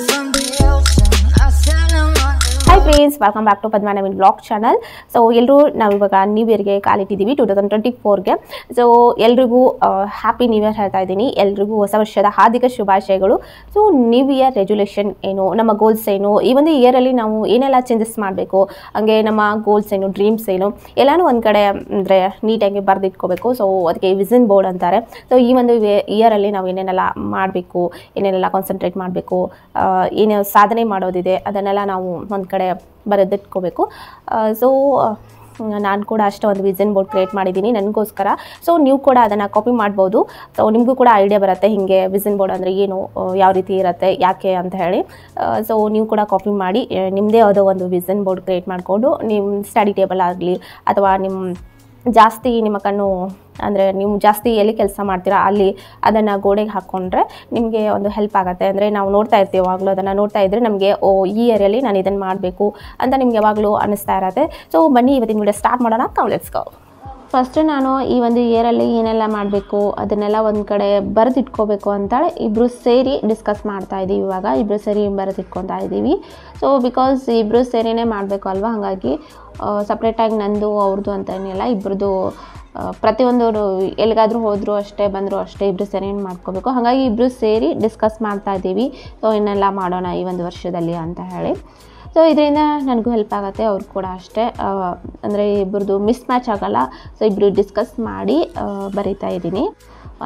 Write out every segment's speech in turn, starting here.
thousand friends welcome back to Padma Naveen blog channel so ಎಲ್ಲರೂ ನಾವು ಇವಾಗ ನ್ಯೂ ಇಯರ್ಗೆ ಕಾಲಿಟ್ಟಿದ್ದೀವಿ ಟು ತೌಸಂಡ್ ಟ್ವೆಂಟಿ ಫೋರ್ಗೆ ಸೊ ಎಲ್ರಿಗೂ ಹ್ಯಾಪಿ ನ್ಯೂ ಇಯರ್ ಹೇಳ್ತಾ ಇದ್ದೀನಿ ಎಲ್ರಿಗೂ ಹೊಸ ವರ್ಷದ ಹಾರ್ದಿಕ ಶುಭಾಶಯಗಳು ಸೊ ನ್ಯೂ ಇಯರ್ ರೆಜುಲೇಷನ್ ಏನು ನಮ್ಮ ಗೋಲ್ಸ್ ಏನು ಈ ಒಂದು ಇಯರಲ್ಲಿ ನಾವು ಏನೆಲ್ಲ ಚೇಂಜಸ್ ಮಾಡಬೇಕು ಹಂಗೆ ನಮ್ಮ ಗೋಲ್ಸ್ ಏನು ಡ್ರೀಮ್ಸ್ ಏನು ಎಲ್ಲನೂ ಒಂದು ಕಡೆ ಅಂದರೆ ನೀಟಾಗಿ ಬರೆದಿಟ್ಕೋಬೇಕು ಸೊ ಅದಕ್ಕೆ ವಿಸನ್ ಬೋರ್ಡ್ ಅಂತಾರೆ ಸೊ ಈ ಒಂದು ಇಯರಲ್ಲಿ ನಾವು ಏನೇನೆಲ್ಲ ಮಾಡಬೇಕು ಏನೇನೆಲ್ಲ ಕಾನ್ಸಂಟ್ರೇಟ್ ಮಾಡಬೇಕು ಏನು ಸಾಧನೆ ಮಾಡೋದಿದೆ ಅದನ್ನೆಲ್ಲ ನಾವು ಒಂದು ಕಡೆ ಬರೆದಿಟ್ಕೋಬೇಕು ಸೊ ನಾನು ಕೂಡ ಅಷ್ಟೇ ಒಂದು ವಿಸನ್ ಬೋರ್ಡ್ ಕ್ರಿಯೇಟ್ ಮಾಡಿದ್ದೀನಿ ನನಗೋಸ್ಕರ ಸೊ ನೀವು ಕೂಡ ಅದನ್ನು ಕಾಪಿ ಮಾಡ್ಬೋದು ಸೊ ನಿಮಗೂ ಕೂಡ ಐಡಿಯಾ ಬರುತ್ತೆ ಹೀಗೆ ವಿಸನ್ ಬೋರ್ಡ್ ಅಂದರೆ ಏನು ಯಾವ ರೀತಿ ಇರುತ್ತೆ ಯಾಕೆ ಅಂತ ಹೇಳಿ ಸೊ ನೀವು ಕೂಡ ಕಾಪಿ ಮಾಡಿ ನಿಮ್ಮದೇ ಯಾವುದೋ ಒಂದು ವಿಸನ್ ಬೋರ್ಡ್ ಕ್ರಿಯೇಟ್ ಮಾಡಿಕೊಂಡು ನಿಮ್ಮ ಸ್ಟಡಿ ಟೇಬಲ್ ಆಗಲಿ ಅಥವಾ ನಿಮ್ಮ ಜಾಸ್ತಿ ನಿಮ್ಮ ಕಣ್ಣು ಅಂದರೆ ನೀವು ಜಾಸ್ತಿ ಎಲ್ಲಿ ಕೆಲಸ ಮಾಡ್ತೀರಾ ಅಲ್ಲಿ ಅದನ್ನು ಗೋಡೆಗೆ ಹಾಕ್ಕೊಂಡ್ರೆ ನಿಮಗೆ ಒಂದು ಹೆಲ್ಪ್ ಆಗುತ್ತೆ ಅಂದರೆ ನಾವು ನೋಡ್ತಾ ಇರ್ತೀವಿ ಯಾವಾಗಲೂ ಅದನ್ನು ನೋಡ್ತಾ ಇದ್ದರೆ ನಮಗೆ ಓ ಈ ಏರಿಯಲ್ಲಿ ನಾನು ಇದನ್ನು ಮಾಡಬೇಕು ಅಂತ ನಿಮ್ಗೆ ಯಾವಾಗಲೂ ಅನ್ನಿಸ್ತಾ ಇರತ್ತೆ ಸೊ ಬನ್ನಿ ಇವತ್ತಿನ ವೀಡಿಯೋ ಸ್ಟಾರ್ಟ್ ಮಾಡೋಣ ಕಮ್ ಲೆಟ್ಸ್ ಫಸ್ಟ್ ನಾನು ಈ ಒಂದು ಇಯರಲ್ಲಿ ಏನೆಲ್ಲ ಮಾಡಬೇಕು ಅದನ್ನೆಲ್ಲ ಒಂದು ಕಡೆ ಬರೆದಿಟ್ಕೋಬೇಕು ಅಂತೇಳಿ ಇಬ್ಬರು ಸೇರಿ ಡಿಸ್ಕಸ್ ಮಾಡ್ತಾ ಇದ್ದೀವಿ ಇವಾಗ ಇಬ್ಬರು ಸೇರಿ ಬರೆದಿಟ್ಕೊತಾ ಇದ್ದೀವಿ ಸೊ ಬಿಕಾಸ್ ಇಬ್ಬರು ಸೇರಿನೇ ಮಾಡಬೇಕು ಅಲ್ವಾ ಹಾಗಾಗಿ ಸಪ್ರೇಟಾಗಿ ನಂದು ಅವ್ರದ್ದು ಅಂತ ಏನಿಲ್ಲ ಇಬ್ಬರದ್ದು ಪ್ರತಿಯೊಂದು ಎಲ್ಲಿಗಾದರೂ ಹೋದರೂ ಅಷ್ಟೇ ಬಂದರೂ ಅಷ್ಟೇ ಇಬ್ಬರು ಸೇರಿ ಮಾಡ್ಕೋಬೇಕು ಹಾಗಾಗಿ ಇಬ್ಬರು ಸೇರಿ ಡಿಸ್ಕಸ್ ಮಾಡ್ತಾ ಇದ್ದೀವಿ ಸೊ ಇನ್ನೆಲ್ಲ ಮಾಡೋಣ ಈ ಒಂದು ವರ್ಷದಲ್ಲಿ ಅಂತ ಹೇಳಿ ಸೊ ಇದರಿಂದ ನನಗೂ ಹೆಲ್ಪ್ ಆಗುತ್ತೆ ಅವ್ರು ಕೂಡ ಅಷ್ಟೇ ಅಂದರೆ ಇಬ್ಬರದು ಮಿಸ್ ಮ್ಯಾಚ್ ಆಗೋಲ್ಲ ಸೊ ಇಬ್ಬರು ಡಿಸ್ಕಸ್ ಮಾಡಿ ಬರಿತಾ ಇದ್ದೀನಿ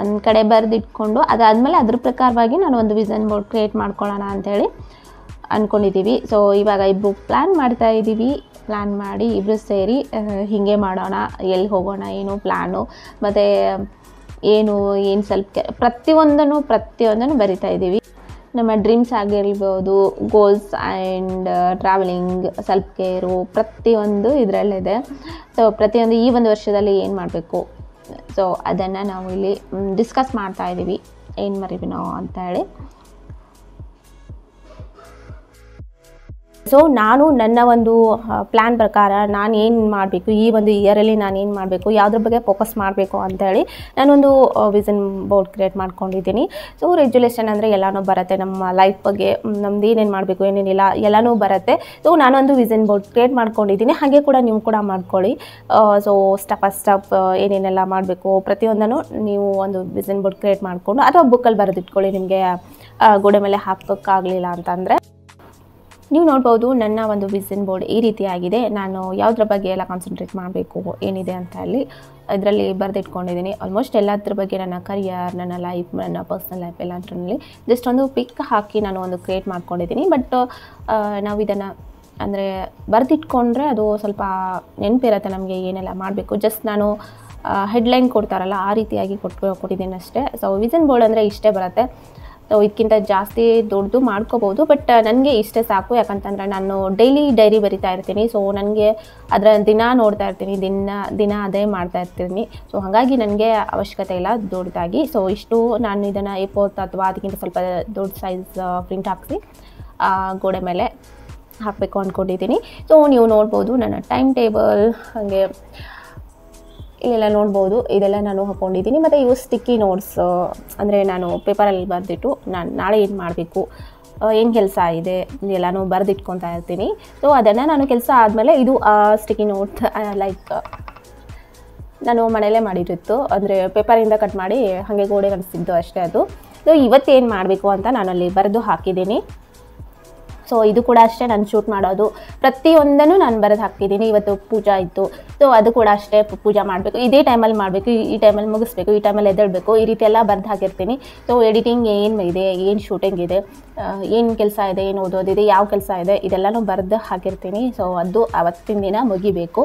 ಒಂದು ಕಡೆ ಬರೆದಿಟ್ಕೊಂಡು ಅದಾದಮೇಲೆ ಅದ್ರ ಪ್ರಕಾರವಾಗಿ ನಾನು ಒಂದು ವಿಸನ್ ಬೋರ್ಡ್ ಕ್ರಿಯೇಟ್ ಮಾಡ್ಕೊಳ್ಳೋಣ ಅಂಥೇಳಿ ಅಂದ್ಕೊಂಡಿದ್ದೀವಿ ಸೊ ಇವಾಗ ಇಬ್ಬರು ಪ್ಲ್ಯಾನ್ ಮಾಡ್ತಾ ಇದ್ದೀವಿ ಪ್ಲ್ಯಾನ್ ಮಾಡಿ ಇಬ್ಬರು ಸೇರಿ ಹೀಗೆ ಮಾಡೋಣ ಎಲ್ಲಿ ಹೋಗೋಣ ಏನು ಪ್ಲ್ಯಾನು ಮತ್ತು ಏನು ಏನು ಸ್ವಲ್ಪ ಪ್ರತಿಯೊಂದನ್ನು ಪ್ರತಿಯೊಂದನ್ನು ಬರಿತಾ ಇದ್ದೀವಿ ನಮ್ಮ ಡ್ರೀಮ್ಸ್ ಆಗಿರ್ಬೋದು goals and travelling self care ಪ್ರತಿಯೊಂದು ಇದರಲ್ಲಿದೆ ಸೊ ಪ್ರತಿಯೊಂದು ಈ ಒಂದು ವರ್ಷದಲ್ಲಿ ಏನು ಮಾಡಬೇಕು ಸೊ ಅದನ್ನು ನಾವು ಇಲ್ಲಿ ಡಿಸ್ಕಸ್ mm, ಮಾಡ್ತಾ ಇದ್ದೀವಿ ಏನು ನಾವು ಅಂತ ಹೇಳಿ ಸೊ ನಾನು ನನ್ನ ಒಂದು ಪ್ಲ್ಯಾನ್ ಪ್ರಕಾರ ನಾನು ಏನು ಮಾಡಬೇಕು ಈ ಒಂದು ಇಯರಲ್ಲಿ ನಾನು ಏನು ಮಾಡಬೇಕು ಯಾವುದ್ರ ಬಗ್ಗೆ ಫೋಕಸ್ ಮಾಡಬೇಕು ಅಂತೇಳಿ ನಾನೊಂದು ವಿಸನ್ ಬೋರ್ಡ್ ಕ್ರಿಯೇಟ್ ಮಾಡ್ಕೊಂಡಿದ್ದೀನಿ ಸೊ ರೆಜುಲೇಷನ್ ಅಂದರೆ ಎಲ್ಲನೂ ಬರುತ್ತೆ ನಮ್ಮ ಲೈಫ್ ಬಗ್ಗೆ ನಮ್ದು ಏನೇನು ಮಾಡಬೇಕು ಏನೇನಿಲ್ಲ ಎಲ್ಲನೂ ಬರುತ್ತೆ ಸೊ ನಾನೊಂದು ವಿಸನ್ ಬೋರ್ಡ್ ಕ್ರಿಯೇಟ್ ಮಾಡ್ಕೊಂಡಿದ್ದೀನಿ ಹಾಗೆ ಕೂಡ ನೀವು ಕೂಡ ಮಾಡ್ಕೊಳ್ಳಿ ಸೊ ಸ್ಟೆಪ್ ಆ ಸ್ಟೆಪ್ ಏನೇನೆಲ್ಲ ಮಾಡಬೇಕು ಪ್ರತಿಯೊಂದನ್ನು ನೀವು ಒಂದು ವಿಸನ್ ಬೋರ್ಡ್ ಕ್ರಿಯೇಟ್ ಮಾಡಿಕೊಂಡು ಅಥವಾ ಬುಕ್ಕಲ್ಲಿ ಬರೆದಿಟ್ಕೊಳ್ಳಿ ನಿಮಗೆ ಗೋಡೆ ಮೇಲೆ ಹಾಕೋಕ್ಕಾಗಲಿಲ್ಲ ಅಂತಂದರೆ ನೀವು ನೋಡ್ಬೋದು ನನ್ನ ಒಂದು ವಿಸನ್ ಬೋರ್ಡ್ ಈ ರೀತಿಯಾಗಿದೆ ನಾನು ಯಾವುದ್ರ ಬಗ್ಗೆ ಎಲ್ಲ ಕಾನ್ಸಂಟ್ರೇಟ್ ಮಾಡಬೇಕು ಏನಿದೆ ಅಂತ ಹೇಳಿ ಇದರಲ್ಲಿ ಬರೆದಿಟ್ಕೊಂಡಿದ್ದೀನಿ ಆಲ್ಮೋಸ್ಟ್ ಎಲ್ಲದ್ರ ಬಗ್ಗೆ ನನ್ನ ಕರಿಯರ್ ನನ್ನ ಲೈಫ್ ನನ್ನ ಪರ್ಸ್ನಲ್ ಲೈಫ್ ಎಲ್ಲದ್ರಲ್ಲಿ ಜಸ್ಟ್ ಒಂದು ಪಿಕ್ ಹಾಕಿ ನಾನು ಒಂದು ಕ್ರಿಯೇಟ್ ಮಾಡ್ಕೊಂಡಿದ್ದೀನಿ ಬಟ್ ನಾವು ಇದನ್ನು ಅಂದರೆ ಬರೆದಿಟ್ಕೊಂಡ್ರೆ ಅದು ಸ್ವಲ್ಪ ನೆನಪಿರುತ್ತೆ ನಮಗೆ ಏನೆಲ್ಲ ಮಾಡಬೇಕು ಜಸ್ಟ್ ನಾನು ಹೆಡ್ಲೈನ್ ಕೊಡ್ತಾರಲ್ಲ ಆ ರೀತಿಯಾಗಿ ಕೊಟ್ಟು ಕೊಟ್ಟಿದ್ದೀನಿ ಅಷ್ಟೇ ಸೊ ವಿಸನ್ ಬೋರ್ಡ್ ಅಂದರೆ ಇಷ್ಟೇ ಬರುತ್ತೆ ಇದಕ್ಕಿಂತ ಜಾಸ್ತಿ ದೊಡ್ಡದು ಮಾಡ್ಕೋಬೋದು ಬಟ್ ನನಗೆ ಇಷ್ಟೇ ಸಾಕು ಯಾಕಂತಂದರೆ ನಾನು ಡೈಲಿ ಡೈರಿ ಬರಿತಾ ಇರ್ತೀನಿ ಸೊ ನನಗೆ ಅದರ ದಿನ ನೋಡ್ತಾ ಇರ್ತೀನಿ ದಿನ ದಿನ ಅದೇ ಮಾಡ್ತಾ ಇರ್ತೀನಿ ಸೊ ಹಾಗಾಗಿ ನನಗೆ ಅವಶ್ಯಕತೆ ಇಲ್ಲ ದೊಡ್ಡದಾಗಿ ಸೊ ಇಷ್ಟು ನಾನು ಇದನ್ನು ಎ ಫೋರ್ತ್ ಅಥವಾ ಅದಕ್ಕಿಂತ ಸ್ವಲ್ಪ ದೊಡ್ಡ ಸೈಜ್ ಪ್ರಿಂಟ್ ಹಾಕಿಸಿ ಗೋಡೆ ಮೇಲೆ ಹಾಕಬೇಕು ಅಂದ್ಕೊಂಡಿದ್ದೀನಿ ಸೊ ನೀವು ನೋಡ್ಬೋದು ನನ್ನ ಟೈಮ್ ಟೇಬಲ್ ಹಾಗೆ ಇಲ್ಲೆಲ್ಲ ನೋಡ್ಬೋದು ಇದೆಲ್ಲ ನಾನು ಹಾಕೊಂಡಿದ್ದೀನಿ ಮತ್ತು ಇವು ಸ್ಟಿಕ್ಕಿ ನೋಟ್ಸ್ ಅಂದರೆ ನಾನು ಪೇಪರಲ್ಲಿ ಬರೆದಿಟ್ಟು ನಾನು ನಾಳೆ ಏನು ಮಾಡಬೇಕು ಏನು ಕೆಲಸ ಇದೆ ಎಲ್ಲನೂ ಬರೆದಿಟ್ಕೊತಾ ಇರ್ತೀನಿ ಸೊ ಅದನ್ನು ನಾನು ಕೆಲಸ ಆದಮೇಲೆ ಇದು ಸ್ಟಿಕ್ಕಿ ನೋಟ್ ಲೈಕ್ ನಾನು ಮನೆಯಲ್ಲೇ ಮಾಡಿರಿತ್ತು ಅಂದರೆ ಪೇಪರಿಂದ ಕಟ್ ಮಾಡಿ ಹಾಗೆ ಗೋಡೆ ಅನಿಸ್ತಿದ್ದು ಅಷ್ಟೇ ಅದು ಸೊ ಇವತ್ತೇನು ಮಾಡಬೇಕು ಅಂತ ನಾನಲ್ಲಿ ಬರೆದು ಹಾಕಿದ್ದೀನಿ ಸೊ ಇದು ಕೂಡ ಅಷ್ಟೇ ನಾನು ಶೂಟ್ ಮಾಡೋದು ಪ್ರತಿಯೊಂದನ್ನು ನಾನು ಬರೆದು ಹಾಕ್ತಿದ್ದೀನಿ ಇವತ್ತು ಪೂಜಾ ಇತ್ತು ಸೊ ಅದು ಕೂಡ ಅಷ್ಟೇ ಪೂಜಾ ಮಾಡಬೇಕು ಇದೇ ಟೈಮಲ್ಲಿ ಮಾಡಬೇಕು ಈ ಟೈಮಲ್ಲಿ ಮುಗಿಸ್ಬೇಕು ಈ ಟೈಮಲ್ಲಿ ಎದ್ದೇಳಬೇಕು ಈ ರೀತಿ ಎಲ್ಲ ಬರೆದು ಹಾಕಿರ್ತೀನಿ ಸೊ ಎಡಿಟಿಂಗ್ ಏನು ಇದೆ ಏನು ಶೂಟಿಂಗ್ ಇದೆ ಏನು ಕೆಲಸ ಇದೆ ಏನು ಓದೋದಿದೆ ಯಾವ ಕೆಲಸ ಇದೆ ಇದೆಲ್ಲನೂ ಬರೆದು ಹಾಕಿರ್ತೀನಿ ಸೊ ಅದು ಅವತ್ತಿನ ದಿನ ಮುಗಿಬೇಕು